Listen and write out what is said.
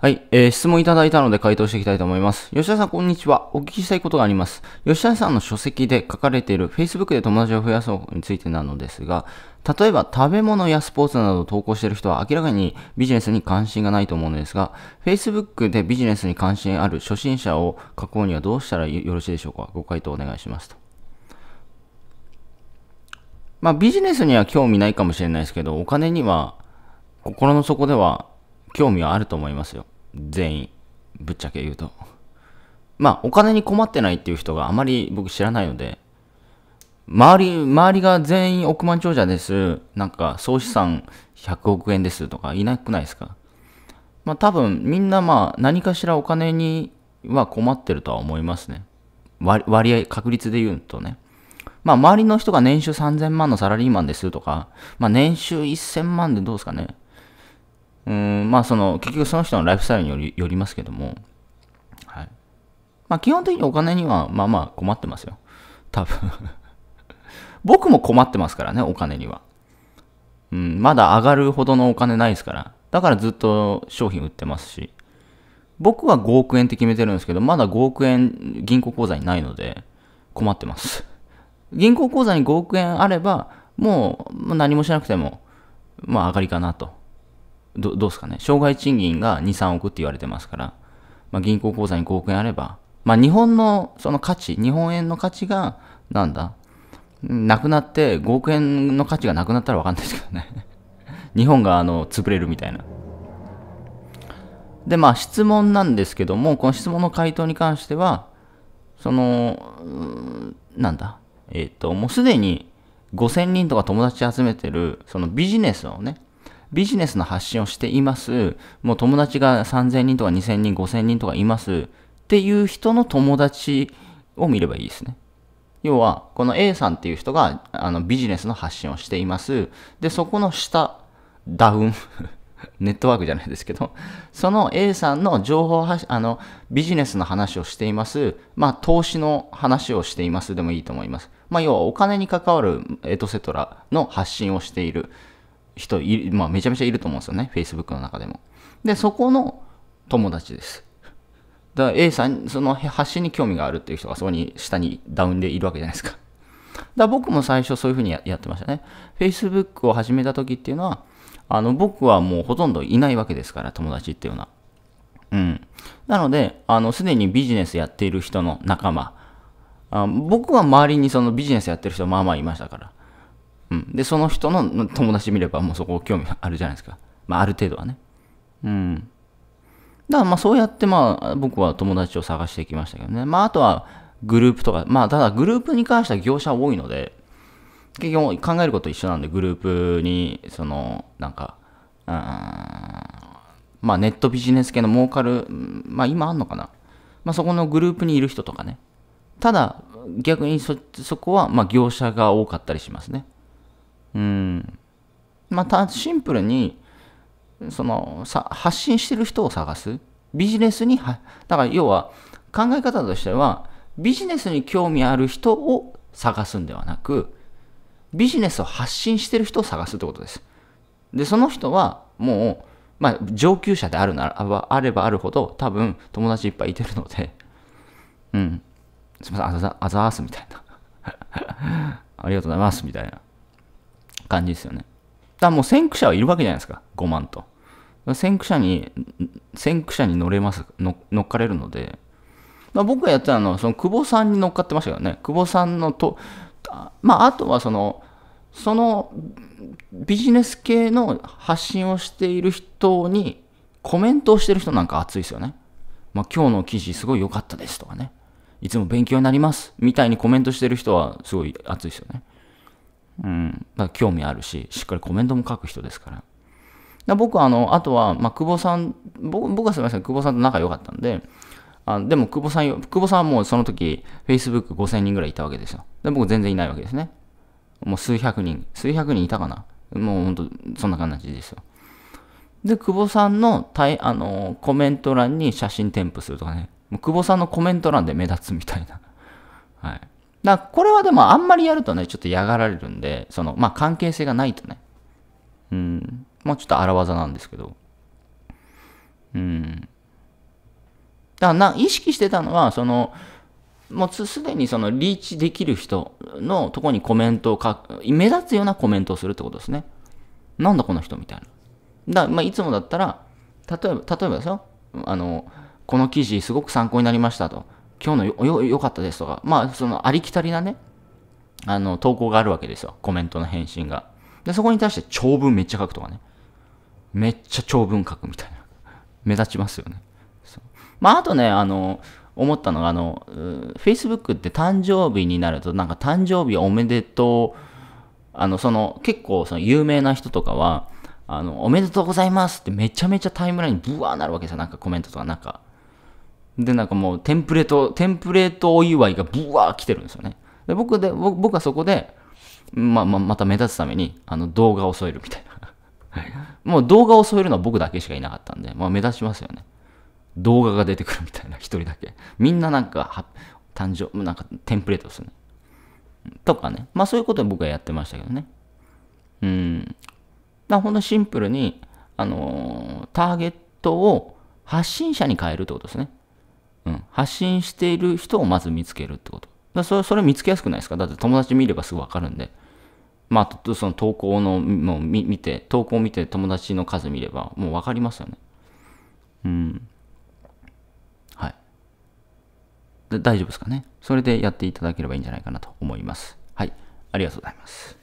はい、えー、質問いただいたので回答していきたいと思います。吉田さん、こんにちは。お聞きしたいことがあります。吉田さんの書籍で書かれている Facebook で友達を増やそうについてなのですが、例えば食べ物やスポーツなどを投稿している人は明らかにビジネスに関心がないと思うのですが、Facebook でビジネスに関心ある初心者を書こうにはどうしたらよろしいでしょうかご回答お願いしますと。まあビジネスには興味ないかもしれないですけど、お金には心の底では興味はあると思いますよ。全員。ぶっちゃけ言うと。まあ、お金に困ってないっていう人があまり僕知らないので、周り、周りが全員億万長者です。なんか、総資産100億円ですとかいなくないですかまあ多分、みんなまあ、何かしらお金には困ってるとは思いますね。割合、確率で言うとね。まあ、周りの人が年収3000万のサラリーマンですとか、まあ、年収1000万でどうですかね。うんまあその結局その人のライフスタイルによりよりますけども、はいまあ、基本的にお金にはまあまあ困ってますよ多分 僕も困ってますからねお金には、うん、まだ上がるほどのお金ないですからだからずっと商品売ってますし僕は5億円って決めてるんですけどまだ5億円銀行口座にないので困ってます 銀行口座に5億円あればもう何もしなくてもまあ上がりかなとどどうですかね、障害賃金が2、3億って言われてますから、まあ、銀行口座に5億円あれば、まあ、日本のその価値、日本円の価値が、なんだ、なくなって、5億円の価値がなくなったら分かんないですけどね 日本があの潰れるみたいな。で、まあ質問なんですけども、この質問の回答に関しては、その、なんだ、えっ、ー、と、もうすでに5000人とか友達集めてる、そのビジネスをね、ビジネスの発信をしています。もう友達が3000人とか2000人、5000人とかいます。っていう人の友達を見ればいいですね。要は、この A さんっていう人があのビジネスの発信をしています。で、そこの下、ダウン。ネットワークじゃないですけど、その A さんの情報発あの、ビジネスの話をしています。まあ、投資の話をしていますでもいいと思います。まあ、要はお金に関わるエトセトラの発信をしている。人い、まあ、めちゃめちゃいると思うんですよね。Facebook の中でも。で、そこの友達です。だから A さん、その発信に興味があるっていう人がそこに下にダウンでいるわけじゃないですか。だから僕も最初そういうふうにやってましたね。Facebook を始めた時っていうのは、あの僕はもうほとんどいないわけですから、友達っていうのは。うん。なので、あの、すでにビジネスやっている人の仲間。あ僕は周りにそのビジネスやってる人まあまあいましたから。うん、でその人の友達見ればもうそこ興味あるじゃないですか、まあ、ある程度はねうんだからまあそうやってまあ僕は友達を探してきましたけどねまああとはグループとかまあただグループに関しては業者多いので結局考えること一緒なんでグループにそのなんかうんまあネットビジネス系の儲かるまあ今あんのかなまあそこのグループにいる人とかねただ逆にそこはまあ業者が多かったりしますねうん。また、シンプルに、その、さ、発信してる人を探す。ビジネスには、だから要は、考え方としては、ビジネスに興味ある人を探すんではなく、ビジネスを発信してる人を探すってことです。で、その人は、もう、まあ、上級者であるならば、あればあるほど、多分、友達いっぱいいてるので、うん。すみません、あざあざーすみたいな。ありがとうございます、みたいな。感じですよね。だもう先駆者はいるわけじゃないですか、5万と。先駆者に、先駆者に乗れます、乗っかれるので。僕がやってたのは、その久保さんに乗っかってましたけどね。久保さんのと、まあ、あとはその、そのビジネス系の発信をしている人にコメントをしてる人なんか熱いですよね。まあ、今日の記事すごい良かったですとかね。いつも勉強になりますみたいにコメントしてる人はすごい熱いですよね。うん、だ興味あるし、しっかりコメントも書く人ですから。で僕はあの、あとは、まあ、久保さん、僕僕はすみません、久保さんと仲良かったんで、あでも久保さん、久保さんはもうその時、Facebook5000 人ぐらいいたわけですよ。で、僕全然いないわけですね。もう数百人、数百人いたかな。もうほんと、そんな感じですよ。で、久保さんのたいあのコメント欄に写真添付するとかね。もう久保さんのコメント欄で目立つみたいな。はい。だこれはでもあんまりやるとね、ちょっと嫌がられるんで、その、まあ関係性がないとね。うん。まあちょっと荒技なんですけど。うん。だからな、意識してたのは、その、もうすでにそのリーチできる人のとこにコメントを書く、目立つようなコメントをするってことですね。なんだこの人みたいな。だまあいつもだったら、例えば、例えばですよ。あの、この記事すごく参考になりましたと。今日のよ、良かったですとか、まあ、そのありきたりなね、あの、投稿があるわけですよ。コメントの返信が。で、そこに対して長文めっちゃ書くとかね。めっちゃ長文書くみたいな。目立ちますよね。そう。まあ、あとね、あの、思ったのが、あの、Facebook って誕生日になると、なんか誕生日おめでとう、あの、その、結構、その、有名な人とかは、あの、おめでとうございますってめちゃめちゃタイムラインにブワーなるわけですよ。なんかコメントとか、なんか、で、なんかもうテンプレート、テンプレートお祝いがブワー来てるんですよね。で、僕で、僕はそこで、まあ、また目立つために、あの、動画を添えるみたいな。もう動画を添えるのは僕だけしかいなかったんで、まあ目立ちますよね。動画が出てくるみたいな、一人だけ。みんななんか、誕生、なんかテンプレートですね。とかね。まあそういうことで僕はやってましたけどね。うん。だほんとシンプルに、あのー、ターゲットを発信者に変えるってことですね。うん、発信している人をまず見つけるってこと。だそれそれ見つけやすくないですかだって友達見ればすぐわかるんで。まあ、あとその投稿の、もう見見て、投稿を見て友達の数見ればもうわかりますよね。うん。はい。大丈夫ですかね。それでやっていただければいいんじゃないかなと思います。はい。ありがとうございます。